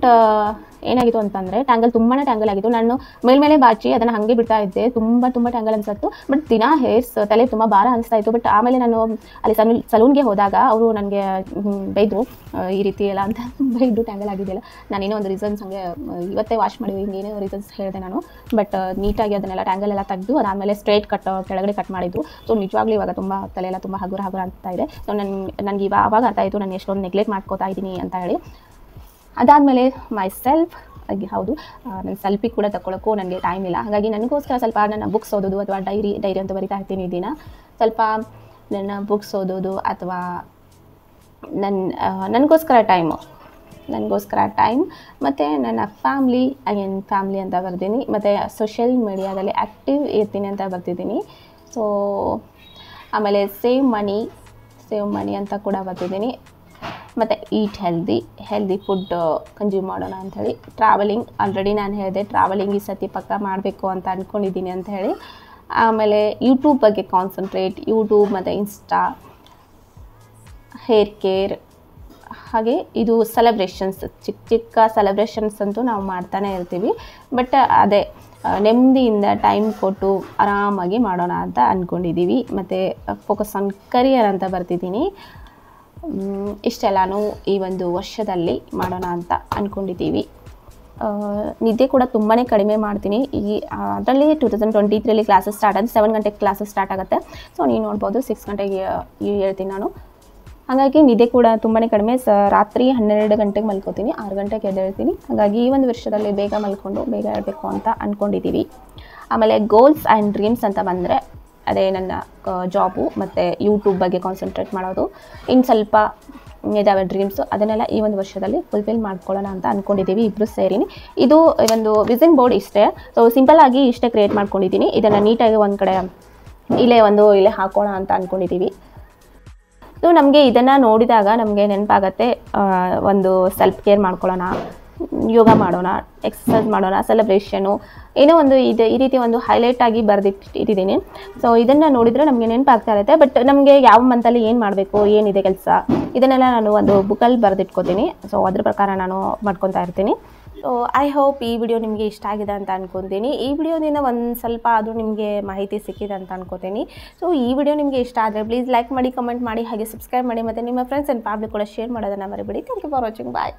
ಏನಾಗಿತ್ತು ಅಂತಂದರೆ ಟ್ಯಾಂಗಲ್ ತುಂಬಾ ಟ್ಯಾಂಗಲ್ ಆಗಿತ್ತು ನಾನು ಮೇಲ್ಮೇಲೆ ಬಾಚಿ ಅದನ್ನು ಹಾಗೆ ಬಿಡ್ತಾ ಇದ್ದೆ ತುಂಬ ತುಂಬ ಟ್ಯಾಂಗಲ್ ಅನ್ಸತ್ತು ಬಟ್ ದಿನ ಹೇರ್ಸ್ ತಲೆ ತುಂಬ ಭಾರ ಅನಿಸ್ತಾ ಇತ್ತು ಬಟ್ ಆಮೇಲೆ ನಾನು ಅಲ್ಲಿ ಸಲೂನ್ ಸಲೂನ್ಗೆ ಹೋದಾಗ ಅವರು ನನಗೆ ಬೈದರು ಈ ರೀತಿ ಎಲ್ಲ ಅಂತ ಬೈದು ಟ್ಯಾಂಗಲ್ ಆಗಿದೆಯಲ್ಲ ನಾನು ಏನೋ ಒಂದು ರೀಸನ್ಸ್ ಹಂಗೆ ಇವತ್ತೇ ವಾಶ್ ಮಾಡಿದ್ವಿ ಹಿಂಗೇನೋ ರೀಸನ್ಸ್ ಹೇಳಿದೆ ನಾನು ಬಟ್ ನೀಟಾಗಿ ಅದನ್ನೆಲ್ಲ ಟ್ಯಾಂಗಲ್ ಎಲ್ಲ ತೆಗೆದು ಅದಾದಮೇಲೆ ಸ್ಟ್ರೈಟ್ ಕಟ್ ಕೆಳಗಡೆ ಕಟ್ ಮಾಡಿದ್ದು ಸೊ ನಿಜವಾಗ್ಲೂ ಇವಾಗ ತುಂಬ ತಲೆ ಎಲ್ಲ ತುಂಬ ಹಗುರ ಹಗುರ ಅಂತ ಇದೆ ಸೊ ನನ್ನ ನನಗೆ ಇವಾಗ ಅರ್ಥ ಆಯಿತು ನಾನು ಎಷ್ಟೊಂದು ನೆಗ್ಲೆಕ್ಟ್ ಮಾಡ್ಕೋತಾ ಇದ್ದೀನಿ ಅಂತ ಹೇಳಿ ಅದಾದಮೇಲೆ ಮೈ ಸೆಲ್ಫ್ ಹೌದು ನನ್ನ ಸೆಲ್ಫಿ ಕೂಡ ತಗೊಳಕ್ಕೂ ನನಗೆ ಟೈಮ್ ಇಲ್ಲ ಹಾಗಾಗಿ ನನಗೋಸ್ಕರ ಸ್ವಲ್ಪ ನನ್ನ ಬುಕ್ಸ್ ಓದೋದು ಅಥವಾ ಡೈರಿ ಡೈರಿ ಅಂತ ಬರಿತಾ ಇರ್ತೀನಿ ದಿನ ಸ್ವಲ್ಪ ನನ್ನ ಬುಕ್ಸ್ ಓದೋದು ಅಥವಾ ನನ್ನ ನನಗೋಸ್ಕರ ಟೈಮು ನನಗೋಸ್ಕರ ಟೈಮ್ ಮತ್ತು ನನ್ನ ಫ್ಯಾಮ್ಲಿ ಐನ್ ಫ್ಯಾಮ್ಲಿ ಅಂತ ಬರ್ತೀನಿ ಮತ್ತು ಸೋಷಿಯಲ್ ಮೀಡಿಯಾದಲ್ಲಿ ಆ್ಯಕ್ಟಿವ್ ಇರ್ತೀನಿ ಅಂತ ಬರ್ತಿದ್ದೀನಿ ಸೊ ಆಮೇಲೆ ಸೇವ್ ಮನಿ ಸೇವ್ ಮನಿ ಅಂತ ಕೂಡ ಬರ್ತಿದ್ದೀನಿ ಮತ್ತು eat healthy healthy food consume ಮಾಡೋಣ ಅಂಥೇಳಿ ಟ್ರಾವೆಲಿಂಗ್ ಆಲ್ರೆಡಿ ನಾನು ಹೇಳಿದೆ ಟ್ರಾವೆಲಿಂಗ್ ಈ ಸತಿ ಪಕ್ಕ ಮಾಡಬೇಕು ಅಂತ ಅಂದ್ಕೊಂಡಿದ್ದೀನಿ ಅಂತ ಹೇಳಿ ಆಮೇಲೆ ಯೂಟ್ಯೂಬ್ ಬಗ್ಗೆ ಕಾನ್ಸಂಟ್ರೇಟ್ ಯೂಟ್ಯೂಬ್ ಮತ್ತು ಇನ್ಸ್ಟಾ ಹೇರ್ ಕೇರ್ ಹಾಗೆ ಇದು ಸೆಲೆಬ್ರೇಷನ್ಸ್ ಚಿಕ್ಕ ಚಿಕ್ಕ ಸೆಲೆಬ್ರೇಷನ್ಸ್ ಅಂತೂ ನಾವು ಮಾಡ್ತಾನೆ ಇರ್ತೀವಿ ಬಟ್ uh, ಅದೇ uh, ನೆಮ್ಮದಿಯಿಂದ ಟೈಮ್ ಕೊಟ್ಟು ಆರಾಮಾಗಿ ಮಾಡೋಣ ಅಂತ ಅಂದ್ಕೊಂಡಿದ್ದೀವಿ ಮತ್ತು ಫೋಕಸ್ uh, ಆನ್ ಕರಿಯರ್ ಅಂತ ಬರ್ತಿದ್ದೀನಿ ಇಷ್ಟೆಲ್ಲಾನು ಈ ಒಂದು ವರ್ಷದಲ್ಲಿ ಮಾಡೋಣ ಅಂತ ಅಂದ್ಕೊಂಡಿದ್ದೀವಿ ನಿದ್ದೆ ಕೂಡ ತುಂಬಾ ಕಡಿಮೆ ಮಾಡ್ತೀನಿ ಈ ಅದರಲ್ಲಿ ಟೂ ತೌಸಂಡ್ ಟ್ವೆಂಟಿ ತ್ರೀಲಿ ಕ್ಲಾಸಸ್ ಸ್ಟಾರ್ಟ್ ಆಗುತ್ತೆ ಸೆವೆನ್ ಗಂಟೆಗೆ ಕ್ಲಾಸಸ್ ಸ್ಟಾರ್ಟ್ ಆಗುತ್ತೆ ಸೊ ನೀವು ನೋಡ್ಬೋದು ಸಿಕ್ಸ್ ಗಂಟೆಗೆ ಹೇಳ್ತೀನಿ ನಾನು ಹಾಗಾಗಿ ನಿದ್ದೆ ಕೂಡ ತುಂಬಾ ಕಡಿಮೆ ಸ ರಾತ್ರಿ ಹನ್ನೆರಡು ಗಂಟೆಗೆ ಮಲ್ಕೋತೀನಿ ಆರು ಗಂಟೆಗೆ ಎದ್ದೇಳ್ತೀನಿ ಹಾಗಾಗಿ ಈ ಒಂದು ವರ್ಷದಲ್ಲಿ ಬೇಗ ಮಲ್ಕೊಂಡು ಬೇಗ ಹೇಳಬೇಕು ಅಂತ ಅಂದ್ಕೊಂಡಿದ್ದೀವಿ ಆಮೇಲೆ ಗೋಲ್ಸ್ ಆ್ಯಂಡ್ ಡ್ರೀಮ್ಸ್ ಅಂತ ಬಂದರೆ ಅದೇ ನನ್ನ ಜಾಬು ಮತ್ತು ಯೂಟ್ಯೂಬ್ ಬಗ್ಗೆ ಕಾನ್ಸಂಟ್ರೇಟ್ ಮಾಡೋದು ಇನ್ನು ಸ್ವಲ್ಪ ಇದಾವೆ ಡ್ರೀಮ್ಸು ಅದನ್ನೆಲ್ಲ ಈ ಒಂದು ವರ್ಷದಲ್ಲಿ ಫುಲ್ಫಿಲ್ ಮಾಡ್ಕೊಳ್ಳೋಣ ಅಂತ ಅಂದ್ಕೊಂಡಿದ್ದೀವಿ ಇಬ್ಬರು ಸೇರಿನಿ ಇದು ಒಂದು ವಿಸಿನ್ ಬೋರ್ಡ್ ಇಷ್ಟೇ ಸೊ ಸಿಂಪಲ್ಲಾಗಿ ಇಷ್ಟೇ ಕ್ರಿಯೇಟ್ ಮಾಡ್ಕೊಂಡಿದ್ದೀನಿ ಇದನ್ನು ನೀಟಾಗಿ ಒಂದು ಕಡೆ ಇಲ್ಲೇ ಒಂದು ಇಲ್ಲೇ ಹಾಕೋಣ ಅಂತ ಅಂದ್ಕೊಂಡಿದ್ದೀವಿ ಸೊ ನಮಗೆ ಇದನ್ನು ನೋಡಿದಾಗ ನಮಗೆ ನೆನಪಾಗತ್ತೆ ಒಂದು ಸೆಲ್ಫ್ ಕೇರ್ ಮಾಡ್ಕೊಳ್ಳೋಣ ಯೋಗ ಮಾಡೋಣ ಎಕ್ಸಸೈಸ್ ಮಾಡೋಣ ಸೆಲೆಬ್ರೇಷನು ಏನೋ ಒಂದು ಇದು ಈ ರೀತಿ ಒಂದು ಹೈಲೈಟ್ ಆಗಿ ಬರೆದಿಟ್ಟಿದ್ದೀನಿ ಸೊ ಇದನ್ನು ನೋಡಿದರೆ ನಮಗೆ ನೆನಪಾಗ್ತಾ ಇರುತ್ತೆ ಬಟ್ ನಮಗೆ ಯಾವ ಮಂತಲ್ಲಿ ಏನು ಮಾಡಬೇಕು ಏನಿದೆ ಕೆಲಸ ಇದನ್ನೆಲ್ಲ ನಾನು ಒಂದು ಬುಕ್ಕಲ್ಲಿ ಬರೆದಿಟ್ಕೋತೀನಿ ಸೊ ಅದ್ರ ಪ್ರಕಾರ ನಾನು ಮಾಡ್ಕೊತಾ ಇರ್ತೀನಿ ಸೊ ಐ ಹೋಪ್ ಈ ವಿಡಿಯೋ ನಿಮಗೆ ಇಷ್ಟ ಆಗಿದೆ ಅಂತ ಅನ್ಕೊತೀನಿ ಈ ವಿಡಿಯೋದಿಂದ ಒಂದು ಸ್ವಲ್ಪ ಆದರೂ ನಿಮಗೆ ಮಾಹಿತಿ ಸಿಕ್ಕಿದೆ ಅಂತ ಅನ್ಕೋತೀನಿ ಸೊ ಈ ವಿಡಿಯೋ ನಿಮಗೆ ಇಷ್ಟ ಆದರೆ ಪ್ಲೀಸ್ ಲೈಕ್ ಮಾಡಿ ಕಮೆಂಟ್ ಮಾಡಿ ಹಾಗೆ ಸಬ್ಸ್ಕ್ರೈಬ್ ಮಾಡಿ ಮತ್ತು ನಿಮ್ಮ ಫ್ರೆಂಡ್ಸ್ ಆ್ಯಂಡ್ ಫ್ಯಾಮಿಲಿ ಕೂಡ ಶೇರ್ ಮಾಡೋದನ್ನು ಮರಿಬೇಡಿ thank you for watching bye